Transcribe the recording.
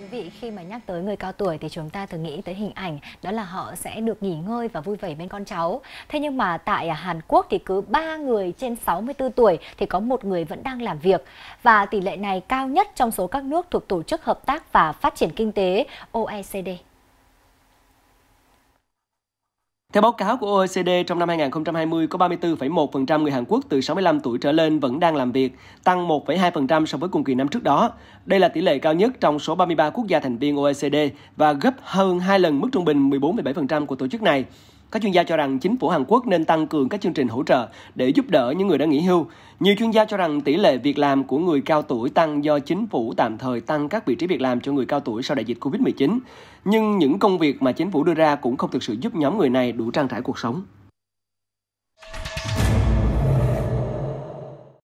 Quý vị khi mà nhắc tới người cao tuổi thì chúng ta thường nghĩ tới hình ảnh đó là họ sẽ được nghỉ ngơi và vui vẻ bên con cháu. Thế nhưng mà tại Hàn Quốc thì cứ 3 người trên 64 tuổi thì có một người vẫn đang làm việc và tỷ lệ này cao nhất trong số các nước thuộc Tổ chức Hợp tác và Phát triển Kinh tế OECD. Theo báo cáo của OECD, trong năm 2020 có 34,1% người Hàn Quốc từ 65 tuổi trở lên vẫn đang làm việc, tăng 1,2% so với cùng kỳ năm trước đó. Đây là tỷ lệ cao nhất trong số 33 quốc gia thành viên OECD và gấp hơn 2 lần mức trung bình 14,7% của tổ chức này. Các chuyên gia cho rằng chính phủ Hàn Quốc nên tăng cường các chương trình hỗ trợ để giúp đỡ những người đã nghỉ hưu, nhiều chuyên gia cho rằng tỷ lệ việc làm của người cao tuổi tăng do chính phủ tạm thời tăng các vị trí việc làm cho người cao tuổi sau đại dịch Covid-19. Nhưng những công việc mà chính phủ đưa ra cũng không thực sự giúp nhóm người này đủ trang trải cuộc sống.